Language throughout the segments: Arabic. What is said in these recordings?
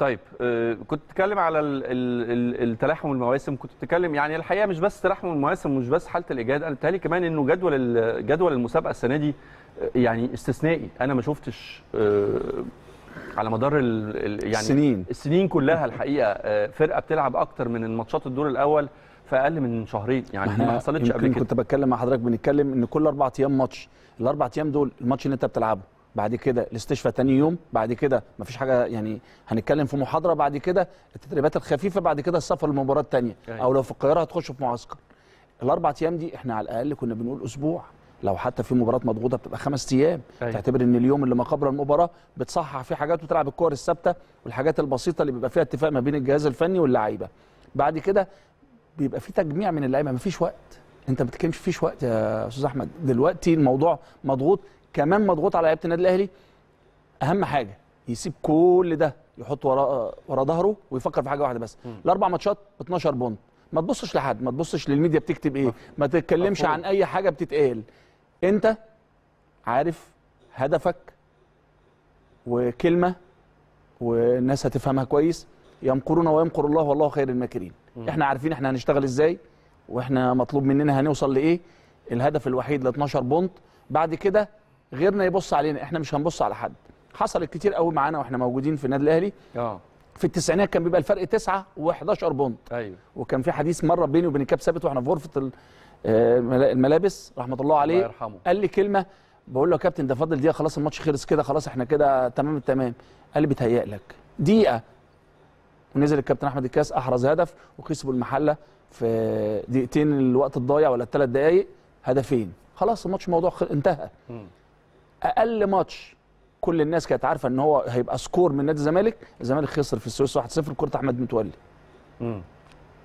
طيب آه، كنت بتتكلم على التلاحم المواسم كنت بتتكلم يعني الحقيقه مش بس تلاحم المواسم ومش بس حاله الاجهاد انا بتهيألي كمان انه جدول جدول المسابقه السنه دي آه، يعني استثنائي انا ما شفتش آه، على مدار يعني السنين السنين كلها الحقيقه فرقه بتلعب اكتر من الماتشات الدور الاول في اقل من شهرين يعني ما حصلتش قبل كده كنت بتكلم مع حضرتك بنتكلم ان كل اربع ايام ماتش الاربع ايام دول الماتش اللي انت بتلعبه بعد كده الاستشفاء تاني يوم بعد كده مفيش حاجه يعني هنتكلم في محاضره بعد كده التدريبات الخفيفه بعد كده السفر للمباراه الثانيه أيوة. او لو في القاهره هتخش في معسكر الاربع ايام دي احنا على الاقل كنا بنقول اسبوع لو حتى في مباراه مضغوطه بتبقى خمس ايام أيه. تعتبر ان اليوم اللي ما قبل المباراه بتصحح فيه حاجات وتلعب الكور الثابته والحاجات البسيطه اللي بيبقى فيها اتفاق ما بين الجهاز الفني واللعيبه بعد كده بيبقى في تجميع من اللعيبه مفيش وقت انت ما بتتكلمش فيش وقت يا استاذ احمد دلوقتي الموضوع مضغوط كمان مضغوط على لعيبه النادي الاهلي اهم حاجه يسيب كل ده يحط ورا ورا ظهره ويفكر في حاجه واحده بس الاربع ماتشات 12 بونت ما تبصش لحد ما تبصش للميديا بتكتب ايه ما تتكلمش عن اي حاجه بتتقال انت عارف هدفك وكلمه والناس هتفهمها كويس يمكرون ويمكر الله والله خير الماكرين احنا عارفين احنا هنشتغل ازاي واحنا مطلوب مننا هنوصل لايه الهدف الوحيد ل 12 بونت بعد كده غيرنا يبص علينا احنا مش هنبص على حد حصلت كتير قوي معانا واحنا موجودين في النادي الاهلي اه في التسعينات كان بيبقى الفرق 9 و11 بونت ايوه وكان في حديث مره بيني وبين الكاب ثابت واحنا في غرفه آه، الملابس رحمه الله عليه الله يرحمه. قال لي كلمه بقول له يا كابتن ده فاضل دقيقه خلاص الماتش خلص كده خلاص احنا كده تمام التمام قال لي بيتهيأ لك دقيقه ونزل الكابتن احمد الكاس احرز هدف وكسبوا المحله في دقيقتين الوقت الضايع ولا الثلاث دقائق هدفين خلاص الماتش موضوع انتهى م. اقل ماتش كل الناس كانت عارفه ان هو هيبقى سكور من نادي الزمالك الزمالك خسر في السويس 1-0 كره احمد متولي امم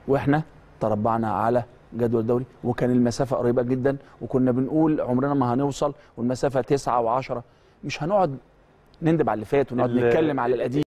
واحنا تربعنا على جدول الدوري وكان المسافه قريبه جدا وكنا بنقول عمرنا ما هنوصل والمسافه 9 و10 مش هنقعد نندب على اللي فات ونقعد نتكلم على القديم